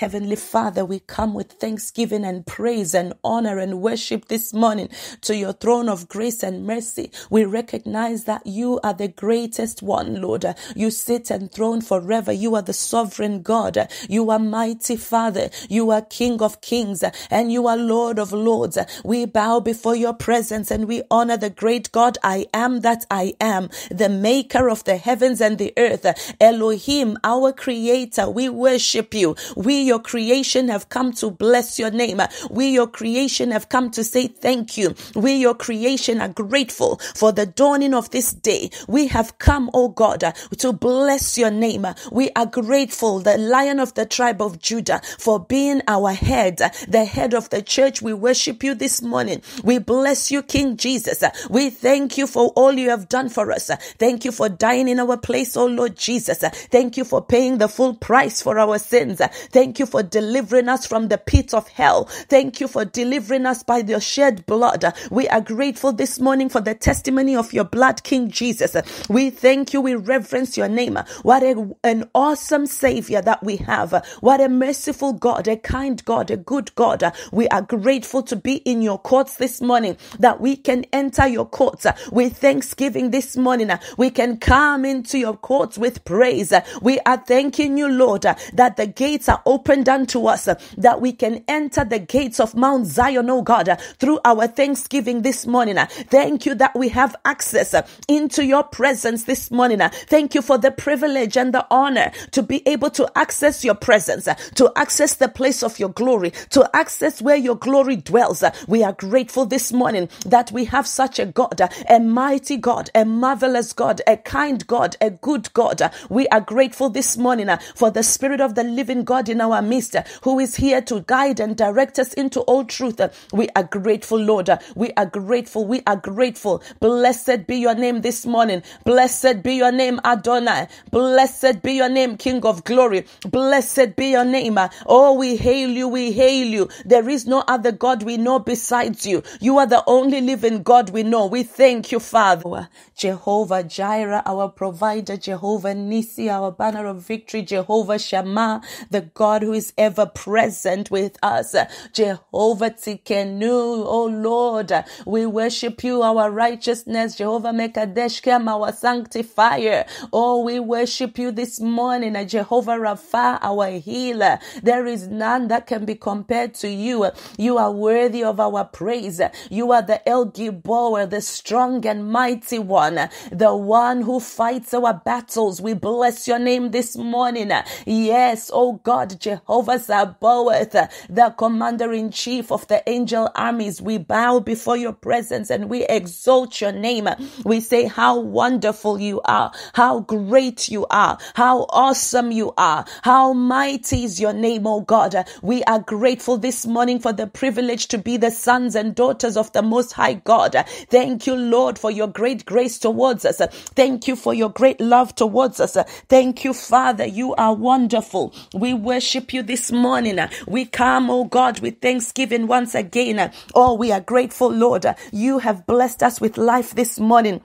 Heavenly Father, we come with thanksgiving and praise and honor and worship this morning to your throne of grace and mercy. We recognize that you are the greatest one, Lord. You sit enthroned forever. You are the sovereign God. You are mighty Father. You are King of kings and you are Lord of lords. We bow before your presence and we honor the great God I am that I am, the maker of the heavens and the earth. Elohim, our creator, we worship you. We your creation have come to bless your name. We, your creation, have come to say thank you. We, your creation, are grateful for the dawning of this day. We have come, O God, to bless your name. We are grateful, the lion of the tribe of Judah, for being our head, the head of the church. We worship you this morning. We bless you, King Jesus. We thank you for all you have done for us. Thank you for dying in our place, O Lord Jesus. Thank you for paying the full price for our sins. Thank you you for delivering us from the pit of hell. Thank you for delivering us by your shed blood. We are grateful this morning for the testimony of your blood, King Jesus. We thank you. We reverence your name. What a, an awesome Savior that we have. What a merciful God, a kind God, a good God. We are grateful to be in your courts this morning, that we can enter your courts with thanksgiving this morning. We can come into your courts with praise. We are thanking you, Lord, that the gates are open opened unto us uh, that we can enter the gates of Mount Zion, oh God, uh, through our thanksgiving this morning. Uh, thank you that we have access into your presence this morning. Thank you for the privilege and the honor to be able to access your presence, to access the place of your glory, to access where your glory dwells. We are grateful this morning that we have such a God, a mighty God, a marvelous God, a kind God, a good God. We are grateful this morning for the Spirit of the living God in our our midst, who is here to guide and direct us into all truth. We are grateful, Lord. We are grateful. We are grateful. Blessed be your name this morning. Blessed be your name, Adonai. Blessed be your name, King of glory. Blessed be your name. Oh, we hail you. We hail you. There is no other God we know besides you. You are the only living God we know. We thank you, Father. Jehovah Jireh, our provider. Jehovah Nisi, our banner of victory. Jehovah Shammah, the God God who is ever present with us. Jehovah Tikenu, oh Lord, we worship you, our righteousness. Jehovah Mekadeshkem, our sanctifier. Oh, we worship you this morning, Jehovah Rapha, our healer. There is none that can be compared to you. You are worthy of our praise. You are the El Gibor, the strong and mighty one, the one who fights our battles. We bless your name this morning. Yes, oh God, Jehovah Jehovah Sabaoth, the commander in chief of the angel armies. We bow before your presence and we exalt your name. We say how wonderful you are, how great you are, how awesome you are, how mighty is your name, O God. We are grateful this morning for the privilege to be the sons and daughters of the Most High God. Thank you, Lord, for your great grace towards us. Thank you for your great love towards us. Thank you, Father. You are wonderful. We worship worship you this morning. We come, oh God, with thanksgiving once again. Oh, we are grateful, Lord. You have blessed us with life this morning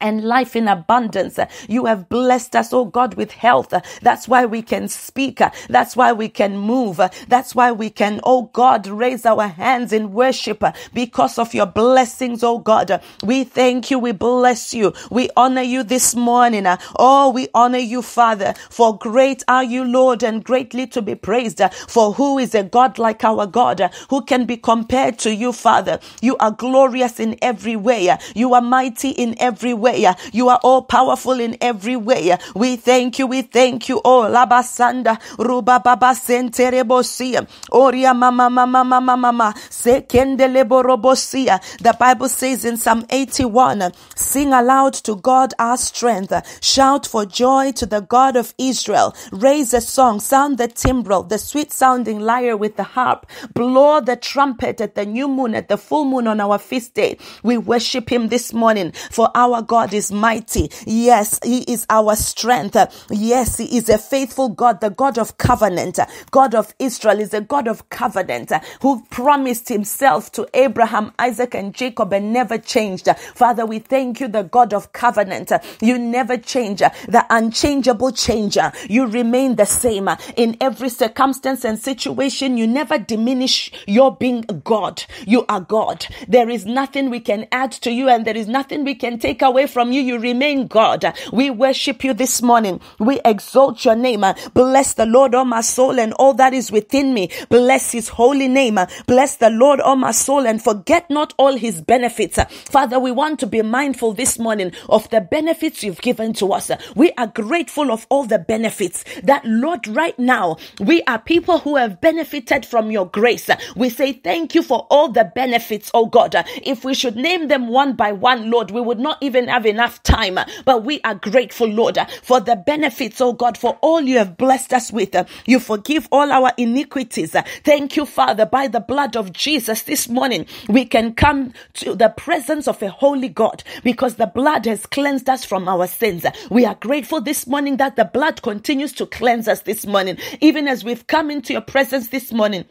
and life in abundance. You have blessed us, oh God, with health. That's why we can speak. That's why we can move. That's why we can, oh God, raise our hands in worship because of your blessings, oh God. We thank you. We bless you. We honor you this morning. Oh, we honor you, Father, for great are you, Lord, and greatly to be praised. For who is a God like our God? Who can be compared to you, Father? You are glorious in every way. You are mighty in every way way. You are all powerful in every way. We thank you. We thank you. Oh, Labasanda, Ruba Baba Senterebosia, Oria Mama Mama Mama Mama, Sekendeleborobosia. The Bible says in Psalm 81, sing aloud to God our strength. Shout for joy to the God of Israel. Raise a song, sound the timbrel, the sweet sounding lyre with the harp. Blow the trumpet at the new moon, at the full moon on our feast day. We worship him this morning for our God God is mighty. Yes, He is our strength. Yes, He is a faithful God, the God of covenant. God of Israel is a God of covenant who promised Himself to Abraham, Isaac, and Jacob and never changed. Father, we thank you, the God of covenant. You never change, the unchangeable changer. You remain the same in every circumstance and situation. You never diminish your being God. You are God. There is nothing we can add to you, and there is nothing we can take away from you, you remain God. We worship you this morning. We exalt your name. Bless the Lord, O my soul, and all that is within me. Bless his holy name. Bless the Lord, O my soul, and forget not all his benefits. Father, we want to be mindful this morning of the benefits you've given to us. We are grateful of all the benefits that, Lord, right now, we are people who have benefited from your grace. We say thank you for all the benefits, oh God. If we should name them one by one, Lord, we would not even have have enough time, but we are grateful, Lord, for the benefits, oh God, for all you have blessed us with. You forgive all our iniquities. Thank you, Father, by the blood of Jesus this morning, we can come to the presence of a holy God because the blood has cleansed us from our sins. We are grateful this morning that the blood continues to cleanse us this morning, even as we've come into your presence this morning.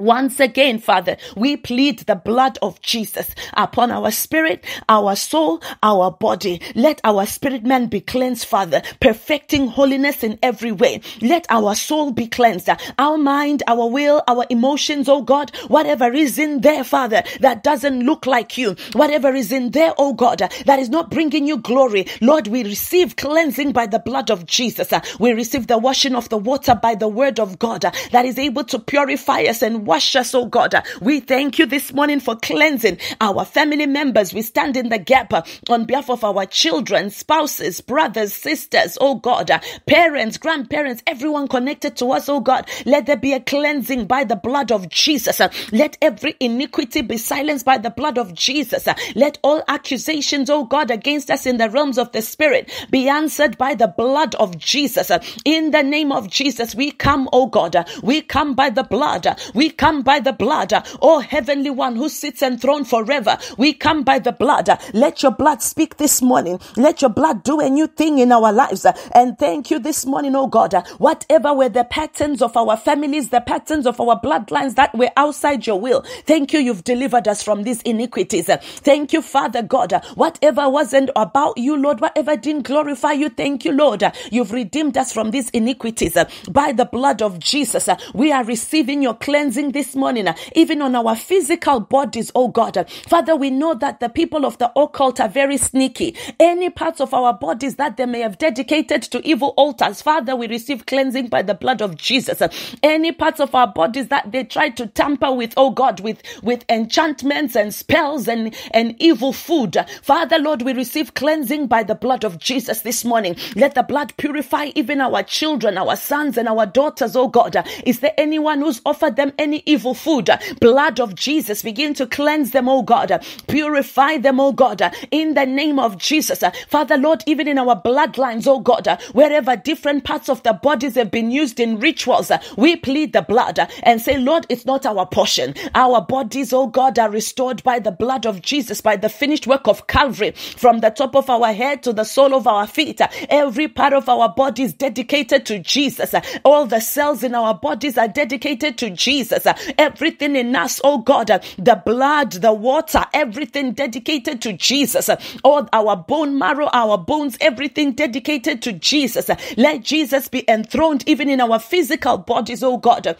Once again, Father, we plead the blood of Jesus upon our spirit, our soul, our body. Let our spirit man be cleansed, Father, perfecting holiness in every way. Let our soul be cleansed, our mind, our will, our emotions, oh God, whatever is in there, Father, that doesn't look like you, whatever is in there, oh God, that is not bringing you glory. Lord, we receive cleansing by the blood of Jesus. We receive the washing of the water by the word of God that is able to purify us and wash us, oh God. We thank you this morning for cleansing our family members. We stand in the gap uh, on behalf of our children, spouses, brothers, sisters, oh God, parents, grandparents, everyone connected to us, oh God. Let there be a cleansing by the blood of Jesus. Let every iniquity be silenced by the blood of Jesus. Let all accusations, oh God, against us in the realms of the spirit be answered by the blood of Jesus. In the name of Jesus, we come, oh God. We come by the blood. We come by the blood, oh heavenly one who sits enthroned forever. We come by the blood. Let your blood speak this morning. Let your blood do a new thing in our lives. And thank you this morning, oh God. Whatever were the patterns of our families, the patterns of our bloodlines that were outside your will, thank you, you've delivered us from these iniquities. Thank you, Father God. Whatever wasn't about you, Lord, whatever didn't glorify you, thank you, Lord. You've redeemed us from these iniquities. By the blood of Jesus, we are receiving your cleansing this morning, uh, even on our physical bodies, oh God. Father, we know that the people of the occult are very sneaky. Any parts of our bodies that they may have dedicated to evil altars, Father, we receive cleansing by the blood of Jesus. Any parts of our bodies that they try to tamper with, oh God, with, with enchantments and spells and, and evil food. Father, Lord, we receive cleansing by the blood of Jesus this morning. Let the blood purify even our children, our sons, and our daughters, oh God. Is there anyone who's offered them any any evil food. Blood of Jesus, begin to cleanse them, oh God. Purify them, oh God, in the name of Jesus. Father, Lord, even in our bloodlines, oh God, wherever different parts of the bodies have been used in rituals, we plead the blood and say, Lord, it's not our portion. Our bodies, oh God, are restored by the blood of Jesus, by the finished work of Calvary, from the top of our head to the sole of our feet. Every part of our body is dedicated to Jesus. All the cells in our bodies are dedicated to Jesus. Jesus, uh, everything in us, oh God, uh, the blood, the water, everything dedicated to Jesus, uh, all our bone marrow, our bones, everything dedicated to Jesus. Let Jesus be enthroned even in our physical bodies, oh God.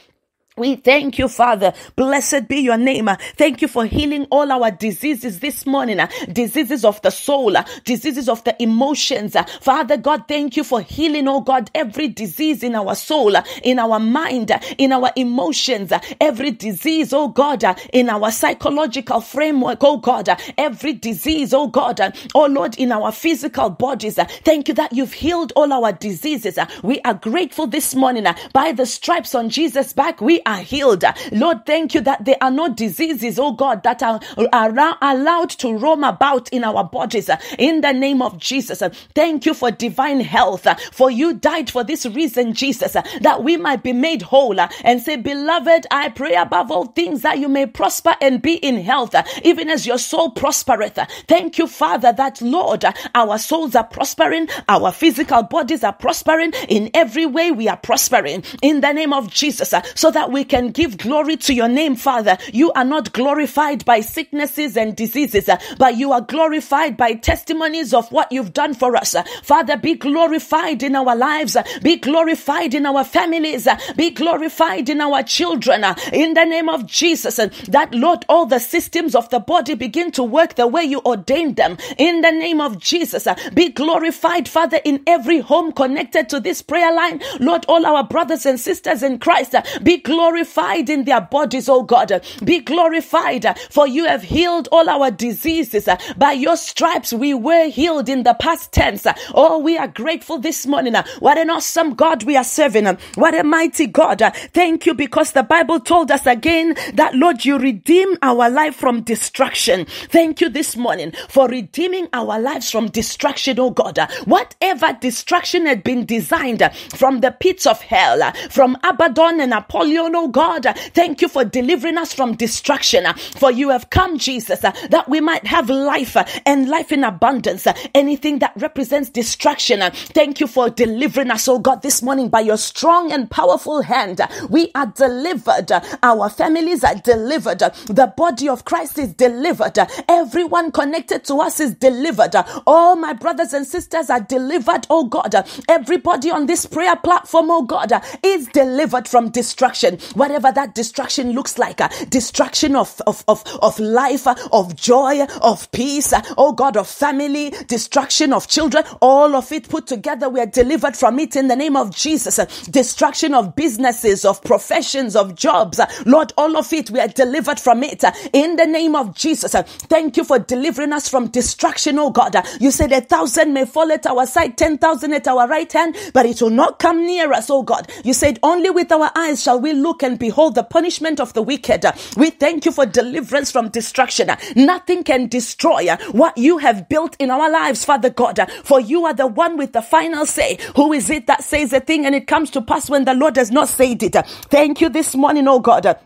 We thank you, Father. Blessed be your name. Thank you for healing all our diseases this morning. Diseases of the soul, diseases of the emotions. Father God, thank you for healing, oh God, every disease in our soul, in our mind, in our emotions, every disease, oh God, in our psychological framework, oh God, every disease, oh God, oh Lord, in our physical bodies. Thank you that you've healed all our diseases. We are grateful this morning. By the stripes on Jesus' back, we are healed. Lord, thank you that there are no diseases, oh God, that are, are allowed to roam about in our bodies. In the name of Jesus, thank you for divine health. For you died for this reason, Jesus, that we might be made whole and say, Beloved, I pray above all things that you may prosper and be in health, even as your soul prospereth. Thank you, Father, that Lord, our souls are prospering, our physical bodies are prospering. In every way, we are prospering in the name of Jesus, so that we can give glory to your name, Father. You are not glorified by sicknesses and diseases, uh, but you are glorified by testimonies of what you've done for us. Father, be glorified in our lives, be glorified in our families, be glorified in our children. In the name of Jesus, uh, that Lord, all the systems of the body begin to work the way you ordained them. In the name of Jesus, uh, be glorified, Father, in every home connected to this prayer line. Lord, all our brothers and sisters in Christ, be glorified glorified in their bodies, oh God. Be glorified, for you have healed all our diseases. By your stripes, we were healed in the past tense. Oh, we are grateful this morning. What an awesome God we are serving. What a mighty God. Thank you because the Bible told us again that, Lord, you redeem our life from destruction. Thank you this morning for redeeming our lives from destruction, oh God. Whatever destruction had been designed from the pits of hell, from Abaddon and Apollyon, oh God. Thank you for delivering us from destruction. For you have come, Jesus, that we might have life and life in abundance. Anything that represents destruction, thank you for delivering us, oh God, this morning by your strong and powerful hand. We are delivered. Our families are delivered. The body of Christ is delivered. Everyone connected to us is delivered. All my brothers and sisters are delivered, oh God. Everybody on this prayer platform, oh God, is delivered from destruction whatever that destruction looks like uh, destruction of, of, of, of life, uh, of joy, of peace, uh, oh God, of family, destruction of children, all of it put together, we are delivered from it in the name of Jesus. Uh, destruction of businesses, of professions, of jobs, uh, Lord, all of it, we are delivered from it uh, in the name of Jesus. Thank you for delivering us from destruction, oh God. You said a thousand may fall at our side, ten thousand at our right hand, but it will not come near us, oh God. You said only with our eyes shall we look and behold the punishment of the wicked. We thank you for deliverance from destruction. Nothing can destroy what you have built in our lives, Father God, for you are the one with the final say. Who is it that says a thing and it comes to pass when the Lord does not say it? Thank you this morning, oh God.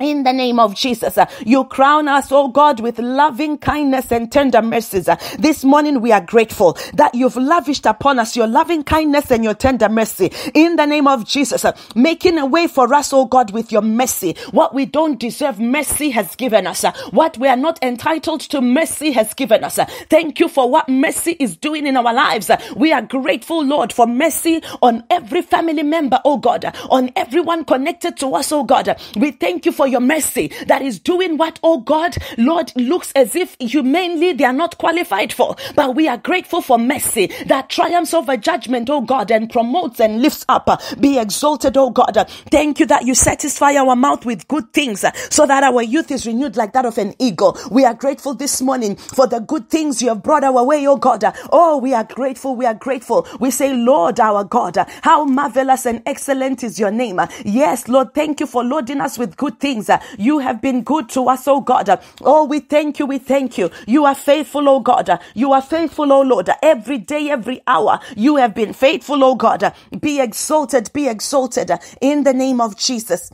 In the name of Jesus, uh, you crown us, oh God, with loving kindness and tender mercies. Uh, this morning we are grateful that you've lavished upon us your loving kindness and your tender mercy. In the name of Jesus, uh, making a way for us, oh God, with your mercy. What we don't deserve, mercy has given us. What we are not entitled to, mercy has given us. Thank you for what mercy is doing in our lives. We are grateful, Lord, for mercy on every family member, oh God, on everyone connected to us, oh God. We thank you for your mercy that is doing what, oh God, Lord, looks as if humanely they are not qualified for. But we are grateful for mercy that triumphs over judgment, oh God, and promotes and lifts up. Be exalted, oh God. Thank you that you satisfy our mouth with good things so that our youth is renewed like that of an eagle. We are grateful this morning for the good things you have brought our way, oh God. Oh, we are grateful. We are grateful. We say, Lord, our God, how marvelous and excellent is your name. Yes, Lord, thank you for loading us with good things things. Uh, you have been good to us, oh God. Oh, we thank you. We thank you. You are faithful, oh God. You are faithful, oh Lord. Every day, every hour, you have been faithful, oh God. Be exalted, be exalted in the name of Jesus.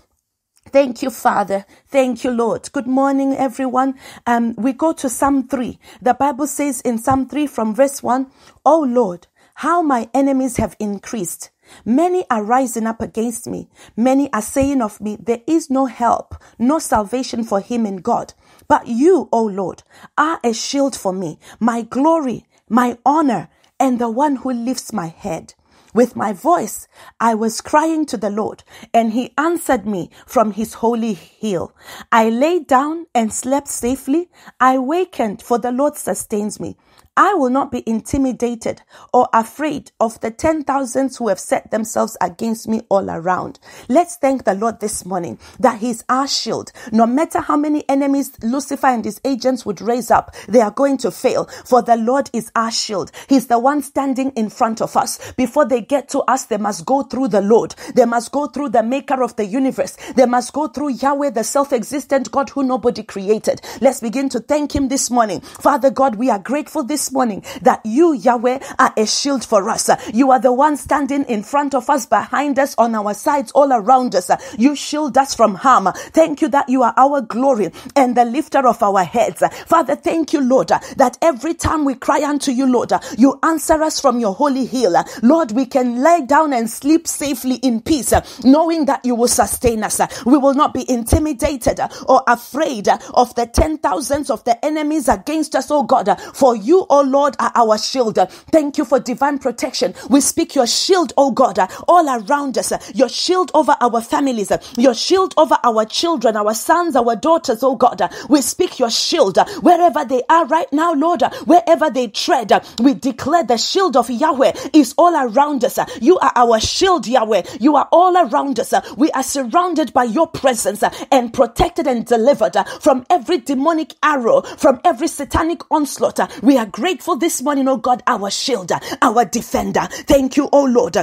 Thank you, Father. Thank you, Lord. Good morning, everyone. Um, we go to Psalm 3. The Bible says in Psalm 3 from verse 1, Oh Lord, how my enemies have increased. Many are rising up against me. Many are saying of me, There is no help, no salvation for him in God. But you, O Lord, are a shield for me, my glory, my honor, and the one who lifts my head. With my voice, I was crying to the Lord, and he answered me from his holy hill. I lay down and slept safely. I wakened, for the Lord sustains me. I will not be intimidated or afraid of the 10,000 who have set themselves against me all around. Let's thank the Lord this morning that He's our shield. No matter how many enemies Lucifer and his agents would raise up, they are going to fail. For the Lord is our shield. He's the one standing in front of us. Before they get to us, they must go through the Lord. They must go through the maker of the universe. They must go through Yahweh, the self existent God who nobody created. Let's begin to thank Him this morning. Father God, we are grateful this this morning that you, Yahweh, are a shield for us. You are the one standing in front of us, behind us, on our sides, all around us. You shield us from harm. Thank you that you are our glory and the lifter of our heads. Father, thank you, Lord, that every time we cry unto you, Lord, you answer us from your holy hill. Lord, we can lie down and sleep safely in peace, knowing that you will sustain us. We will not be intimidated or afraid of the ten thousands of the enemies against us, oh God. For you, oh Lord, are our shield. Thank you for divine protection. We speak your shield, oh God, all around us, your shield over our families, your shield over our children, our sons, our daughters, oh God. We speak your shield wherever they are right now, Lord, wherever they tread. We declare the shield of Yahweh is all around us. You are our shield, Yahweh. You are all around us. We are surrounded by your presence and protected and delivered from every demonic arrow, from every satanic onslaught. We are grateful this morning, oh God, our shield, our defender. Thank you, oh Lord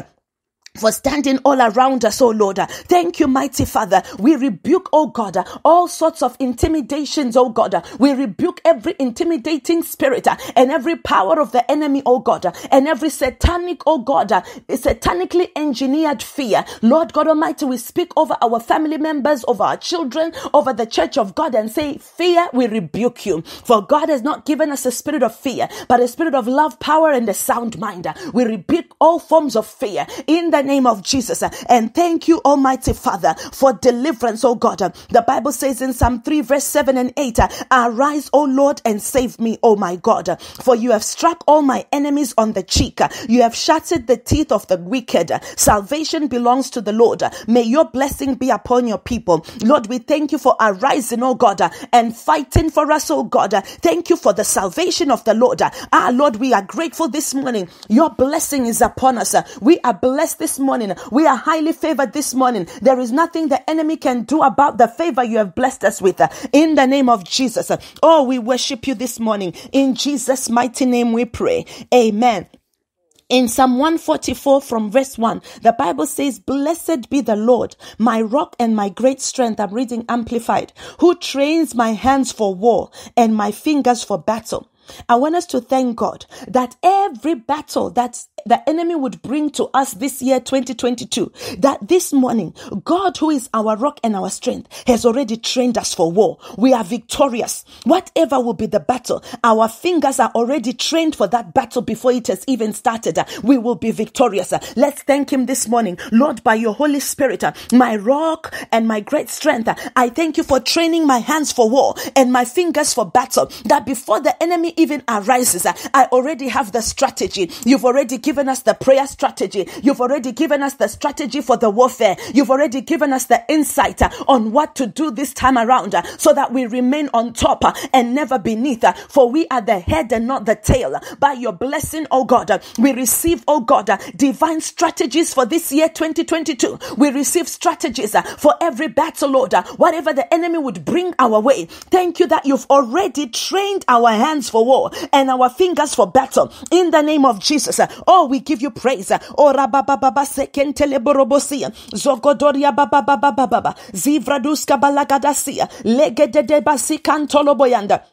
for standing all around us, oh Lord. Thank you, mighty Father. We rebuke, oh God, all sorts of intimidations, oh God. We rebuke every intimidating spirit and every power of the enemy, oh God, and every satanic, oh God, satanically engineered fear. Lord God Almighty, we speak over our family members, over our children, over the church of God and say, Fear, we rebuke you. For God has not given us a spirit of fear, but a spirit of love, power, and a sound mind. We rebuke all forms of fear in the name of Jesus. And thank you, Almighty Father, for deliverance, oh God. The Bible says in Psalm 3, verse 7 and 8, Arise, O Lord, and save me, O my God. For you have struck all my enemies on the cheek, you have shattered the teeth of the wicked. Salvation belongs to the Lord. May your blessing be upon your people. Lord, we thank you for arising, oh God, and fighting for us, oh God. Thank you for the salvation of the Lord. Ah, Lord, we are grateful this morning. Your blessing is upon us. We are blessed this this morning. We are highly favored this morning. There is nothing the enemy can do about the favor you have blessed us with. In the name of Jesus. Oh, we worship you this morning. In Jesus' mighty name we pray. Amen. In Psalm 144 from verse 1, the Bible says, Blessed be the Lord, my rock and my great strength. I'm reading amplified, who trains my hands for war and my fingers for battle. I want us to thank God that every battle that the enemy would bring to us this year 2022 that this morning God who is our rock and our strength has already trained us for war we are victorious whatever will be the battle our fingers are already trained for that battle before it has even started we will be victorious let's thank him this morning Lord by your Holy Spirit my rock and my great strength I thank you for training my hands for war and my fingers for battle that before the enemy even arises I already have the strategy you've already given given us the prayer strategy. You've already given us the strategy for the warfare. You've already given us the insight uh, on what to do this time around uh, so that we remain on top uh, and never beneath. For we are the head and not the tail. By your blessing, oh God, we receive, oh God, divine strategies for this year 2022. We receive strategies for every battle, Lord, whatever the enemy would bring our way. Thank you that you've already trained our hands for war and our fingers for battle in the name of Jesus. Oh, Oh, we give you praise. Oh, rabababa sekenteleborobosia. Zogodoria baba baba baba. Zivraduska balagadasia. Legedede basi kantoloboyanda.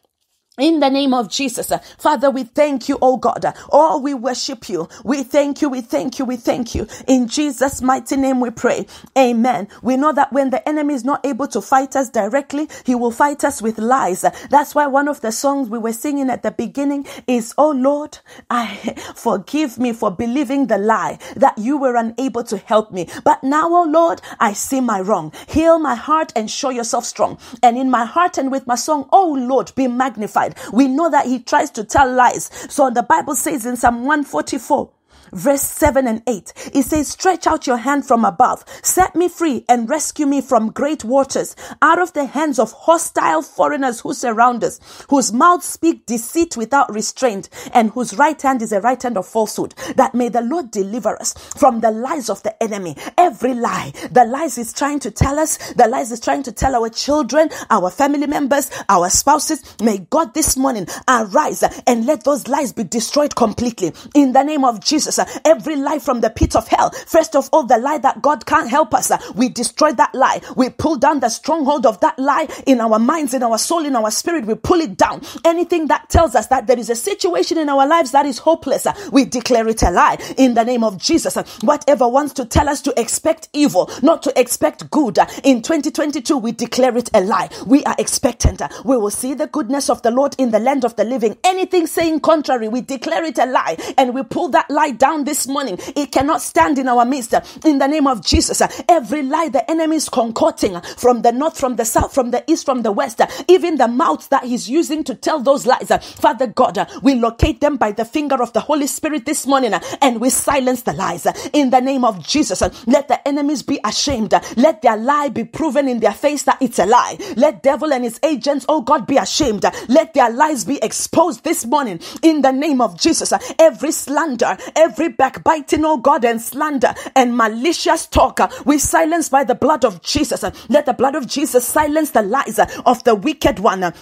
In the name of Jesus, uh, Father, we thank you, oh God. Uh, oh, we worship you. We thank you, we thank you, we thank you. In Jesus' mighty name we pray. Amen. We know that when the enemy is not able to fight us directly, he will fight us with lies. Uh, that's why one of the songs we were singing at the beginning is, Oh Lord, I forgive me for believing the lie that you were unable to help me. But now, oh Lord, I see my wrong. Heal my heart and show yourself strong. And in my heart and with my song, Oh Lord, be magnified. We know that he tries to tell lies. So the Bible says in Psalm 144, verse 7 and 8. It says, Stretch out your hand from above, set me free, and rescue me from great waters, out of the hands of hostile foreigners who surround us, whose mouths speak deceit without restraint, and whose right hand is a right hand of falsehood. That may the Lord deliver us from the lies of the enemy. Every lie, the lies is trying to tell us, the lies is trying to tell our children, our family members, our spouses. May God this morning arise and let those lies be destroyed completely. In the name of Jesus, uh, every lie from the pit of hell. First of all, the lie that God can't help us. Uh, we destroy that lie. We pull down the stronghold of that lie in our minds, in our soul, in our spirit. We pull it down. Anything that tells us that there is a situation in our lives that is hopeless, uh, we declare it a lie in the name of Jesus. Whatever wants to tell us to expect evil, not to expect good, in 2022, we declare it a lie. We are expectant. We will see the goodness of the Lord in the land of the living. Anything saying contrary, we declare it a lie and we pull that lie down down this morning. It cannot stand in our midst. In the name of Jesus, every lie the enemy is concocting from the north, from the south, from the east, from the west, even the mouth that he's using to tell those lies, Father God, we locate them by the finger of the Holy Spirit this morning and we silence the lies. In the name of Jesus, let the enemies be ashamed. Let their lie be proven in their face that it's a lie. Let devil and his agents, oh God, be ashamed. Let their lies be exposed this morning. In the name of Jesus, every slander, every every backbiting, oh God, and slander and malicious talk, we silence by the blood of Jesus. Let the blood of Jesus silence the lies of the wicked one.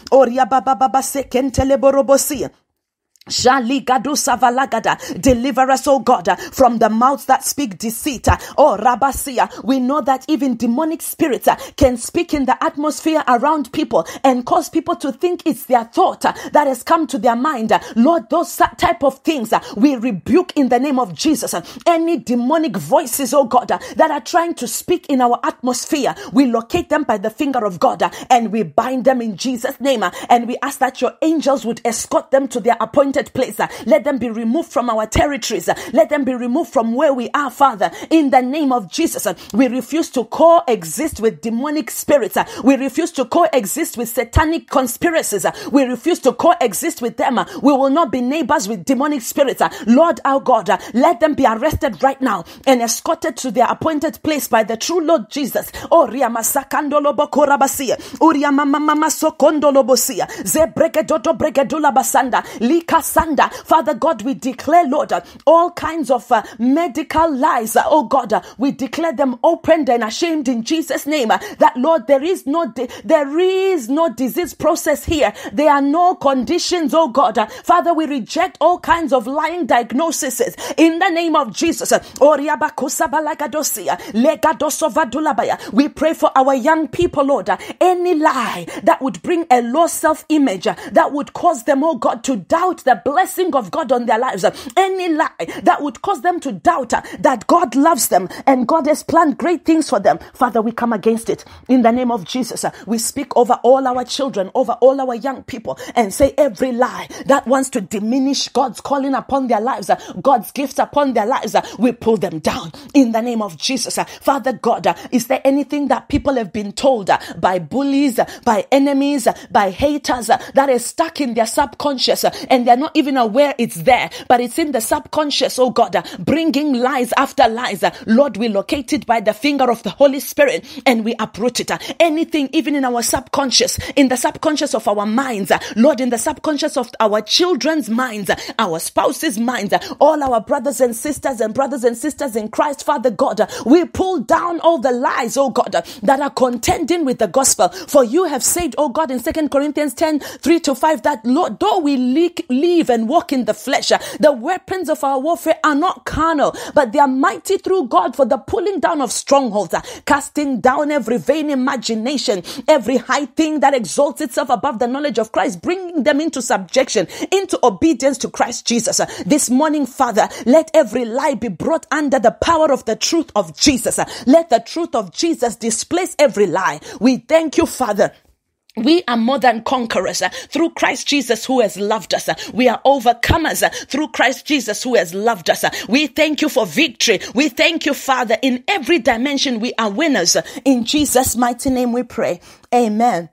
Shaligado savalagada. Deliver us, oh God, from the mouths that speak deceit. Oh Rabasia, we know that even demonic spirits can speak in the atmosphere around people and cause people to think it's their thought that has come to their mind. Lord, those type of things we rebuke in the name of Jesus. Any demonic voices, oh God, that are trying to speak in our atmosphere, we locate them by the finger of God and we bind them in Jesus' name. And we ask that your angels would escort them to their appointed appointed place. Let them be removed from our territories. Let them be removed from where we are, Father. In the name of Jesus, we refuse to coexist with demonic spirits. We refuse to coexist with satanic conspiracies. We refuse to coexist with them. We will not be neighbors with demonic spirits. Lord our God, let them be arrested right now and escorted to their appointed place by the true Lord Jesus. Oh, Uriama oh, mama sokondolobosia. Zebregedodo bregedula basanda. Lika asunder. Father God, we declare, Lord, all kinds of uh, medical lies, oh God, we declare them opened and ashamed in Jesus' name. that Lord, there is no there is no disease process here. There are no conditions, oh God. Father, we reject all kinds of lying diagnoses in the name of Jesus. We pray for our young people, Lord. Any lie that would bring a low self image, that would cause them, oh God, to doubt them blessing of God on their lives. Any lie that would cause them to doubt that God loves them and God has planned great things for them, Father, we come against it in the name of Jesus. We speak over all our children, over all our young people, and say every lie that wants to diminish God's calling upon their lives, God's gifts upon their lives, we pull them down in the name of Jesus. Father God, is there anything that people have been told by bullies, by enemies, by haters that is stuck in their subconscious and they're they're not even aware it's there, but it's in the subconscious, oh God, uh, bringing lies after lies. Uh, Lord, we locate it by the finger of the Holy Spirit and we uproot it. Uh, anything, even in our subconscious, in the subconscious of our minds, Lord, in the subconscious of our children's minds, our spouses' minds, all our brothers and sisters and brothers and sisters in Christ, Father God, we pull down all the lies, oh God, that are contending with the gospel. For you have said, oh God, in Second Corinthians 10 3 to 5, that Lord, though we leak, leak live and walk in the flesh. The weapons of our warfare are not carnal, but they are mighty through God for the pulling down of strongholds, casting down every vain imagination, every high thing that exalts itself above the knowledge of Christ, bringing them into subjection, into obedience to Christ Jesus. This morning, Father, let every lie be brought under the power of the truth of Jesus. Let the truth of Jesus displace every lie. We thank you, Father we are more than conquerors uh, through Christ Jesus who has loved us. Uh, we are overcomers uh, through Christ Jesus who has loved us. We thank you for victory. We thank you, Father. In every dimension, we are winners. In Jesus' mighty name we pray. Amen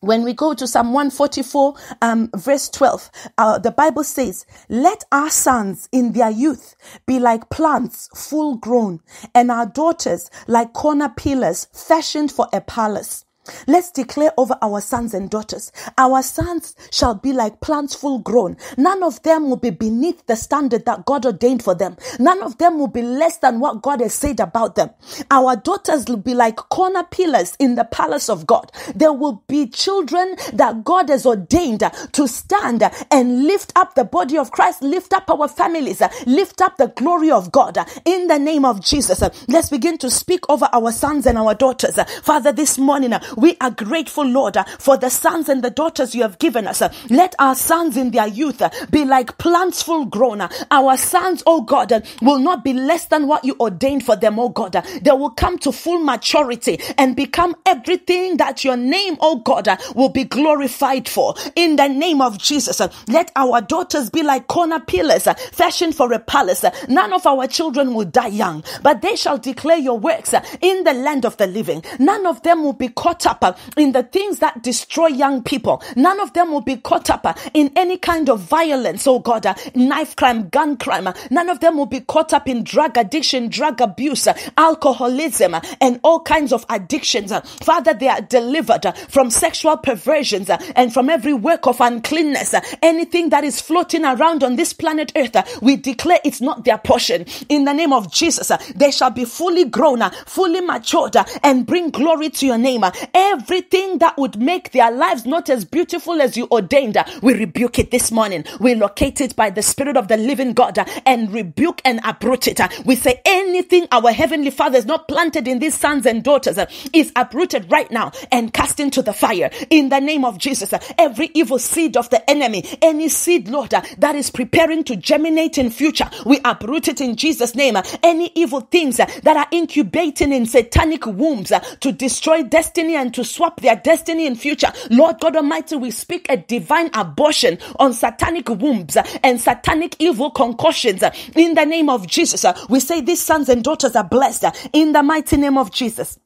when we go to Psalm 144, um, verse 12, uh, the Bible says, Let our sons in their youth be like plants full grown, and our daughters like corner pillars fashioned for a palace. Let's declare over our sons and daughters. Our sons shall be like plants full grown. None of them will be beneath the standard that God ordained for them. None of them will be less than what God has said about them. Our daughters will be like corner pillars in the palace of God. There will be children that God has ordained to stand and lift up the body of Christ, lift up our families, lift up the glory of God in the name of Jesus. Let's begin to speak over our sons and our daughters. Father, this morning we are grateful, Lord, uh, for the sons and the daughters you have given us. Let our sons in their youth uh, be like plants full grown. Our sons, oh God, uh, will not be less than what you ordained for them, oh God. They will come to full maturity and become everything that your name, oh God, will be glorified for. In the name of Jesus, let our daughters be like corner pillars, fashioned for a palace. None of our children will die young, but they shall declare your works in the land of the living. None of them will be caught up in the things that destroy young people. None of them will be caught up in any kind of violence, oh God, uh, knife crime, gun crime. None of them will be caught up in drug addiction, drug abuse, uh, alcoholism, uh, and all kinds of addictions. Father, they are delivered from sexual perversions and from every work of uncleanness. Anything that is floating around on this planet Earth, we declare it's not their portion. In the name of Jesus, they shall be fully grown, fully matured, and bring glory to your name. Everything that would make their lives not as beautiful as you ordained, we rebuke it this morning. We locate it by the Spirit of the living God and rebuke and uproot it. We say anything our Heavenly Father is not planted in these sons and daughters is uprooted right now and cast into the fire. In the name of Jesus, every evil seed of the enemy, any seed, Lord, that is preparing to germinate in future, we uproot it in Jesus' name. Any evil things that are incubating in satanic wombs to destroy destiny and to swap their destiny in future. Lord God Almighty, we speak a divine abortion on satanic wombs and satanic evil concussions. in the name of Jesus. We say these sons and daughters are blessed in the mighty name of Jesus.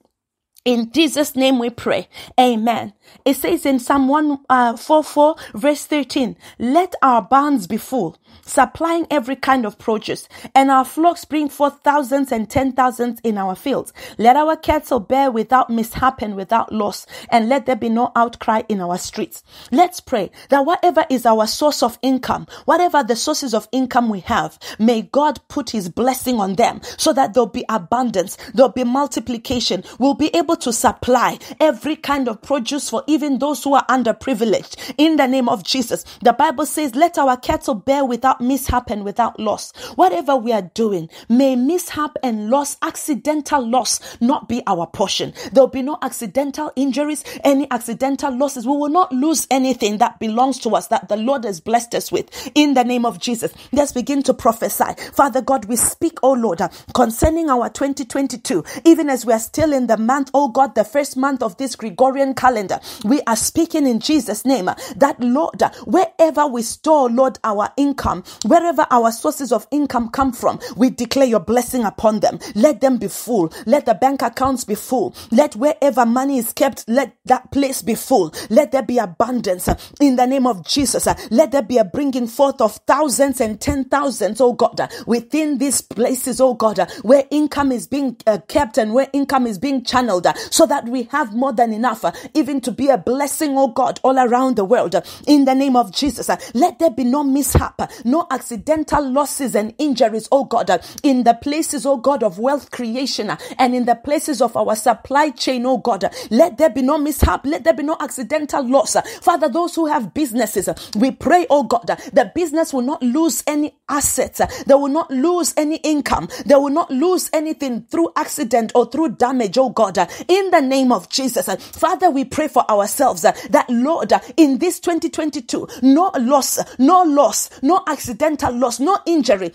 In Jesus' name we pray. Amen. It says in Psalm 144, uh, verse 13, let our barns be full, supplying every kind of produce, and our flocks bring forth thousands and ten thousands in our fields. Let our cattle bear without mishap and without loss, and let there be no outcry in our streets. Let's pray that whatever is our source of income, whatever the sources of income we have, may God put his blessing on them so that there'll be abundance, there'll be multiplication, we'll be able to supply every kind of produce for even those who are underprivileged. In the name of Jesus, the Bible says, Let our cattle bear without mishap and without loss. Whatever we are doing, may mishap and loss, accidental loss, not be our portion. There'll be no accidental injuries, any accidental losses. We will not lose anything that belongs to us that the Lord has blessed us with. In the name of Jesus, let's begin to prophesy. Father God, we speak, O Lord, concerning our 2022, even as we are still in the month, O God, the first month of this Gregorian calendar. We are speaking in Jesus' name that, Lord, wherever we store, Lord, our income, wherever our sources of income come from, we declare your blessing upon them. Let them be full. Let the bank accounts be full. Let wherever money is kept, let that place be full. Let there be abundance in the name of Jesus. Let there be a bringing forth of thousands and ten thousands, oh God, within these places, oh God, where income is being uh, kept and where income is being channeled so that we have more than enough even to be a blessing, oh God, all around the world. In the name of Jesus, let there be no mishap, no accidental losses and injuries, oh God, in the places, oh God, of wealth creation and in the places of our supply chain, oh God. Let there be no mishap, let there be no accidental loss. Father, those who have businesses, we pray, oh God, that business will not lose any assets, they will not lose any income, they will not lose anything through accident or through damage, oh God. In the name of Jesus, Father, we pray for for ourselves uh, that, Lord, uh, in this 2022, no loss, no loss, no accidental loss, no injury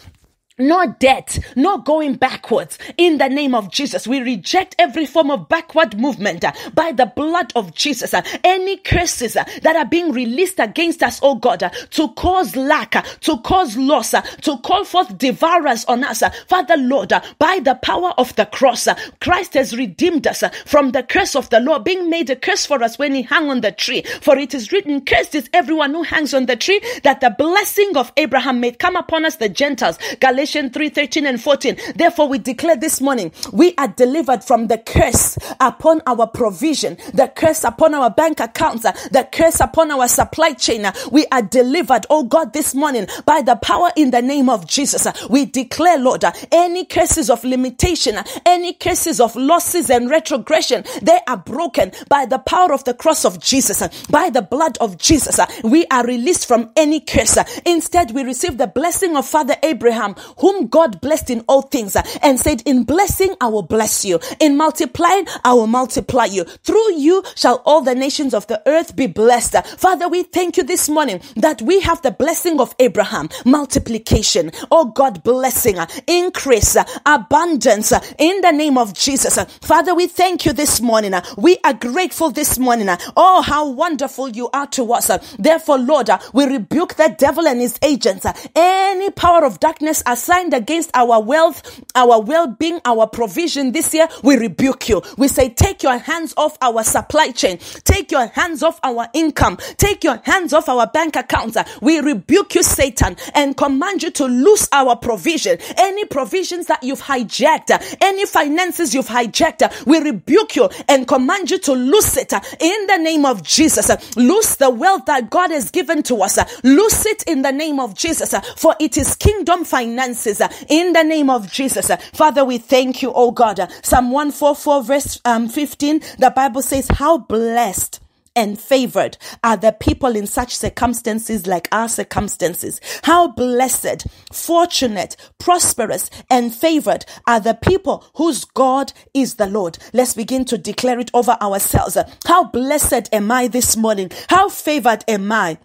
not debt, not going backwards. In the name of Jesus, we reject every form of backward movement uh, by the blood of Jesus. Uh, any curses uh, that are being released against us, oh God, to cause lack, to cause loss, to call forth devourers on us. Father Lord, by the power of the cross, Christ has redeemed us from the curse of the law, being made a curse for us when he hung on the tree. For it is written, Cursed is everyone who hangs on the tree, that the blessing of Abraham may come upon us, the Gentiles. Galatians Revelation 3 13 and 14. Therefore, we declare this morning we are delivered from the curse upon our provision, the curse upon our bank accounts, the curse upon our supply chain. We are delivered, oh God, this morning by the power in the name of Jesus. We declare, Lord, any curses of limitation, any curses of losses and retrogression, they are broken by the power of the cross of Jesus, by the blood of Jesus. We are released from any curse. Instead, we receive the blessing of Father Abraham, whom God blessed in all things uh, and said, In blessing I will bless you, in multiplying I will multiply you. Through you shall all the nations of the earth be blessed. Uh, Father, we thank you this morning that we have the blessing of Abraham, multiplication, oh God, blessing, uh, increase, abundance in the name of Jesus. Father, we thank you this morning. We are grateful this morning. Oh, how wonderful you are to us. Therefore, Lord, we rebuke the devil and his agents. Any power of darkness as sinned against our wealth, our well being, our provision this year, we rebuke you. We say, Take your hands off our supply chain, take your hands off our income, take your hands off our bank accounts. We rebuke you, Satan, and command you to lose our provision. Any provisions that you've hijacked, any finances you've hijacked, we rebuke you and command you to lose it in the name of Jesus. Lose the wealth that God has given to us. Lose it in the name of Jesus, for it is kingdom finance finances uh, in the name of Jesus. Uh, Father, we thank you, oh God. Uh, Psalm 144, verse um, 15, the Bible says, How blessed and favored are the people in such circumstances like our circumstances. How blessed, fortunate, prosperous, and favored are the people whose God is the Lord. Let's begin to declare it over ourselves. How blessed am I this morning? How favored am I?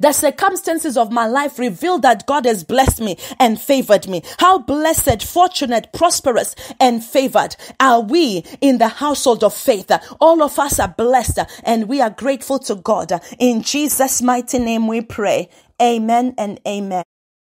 The circumstances of my life reveal that God has blessed me and favored me. How blessed, fortunate, prosperous, and favored are we in the household of faith? All of us are blessed and we are grateful to God. In Jesus' mighty name we pray. Amen and amen.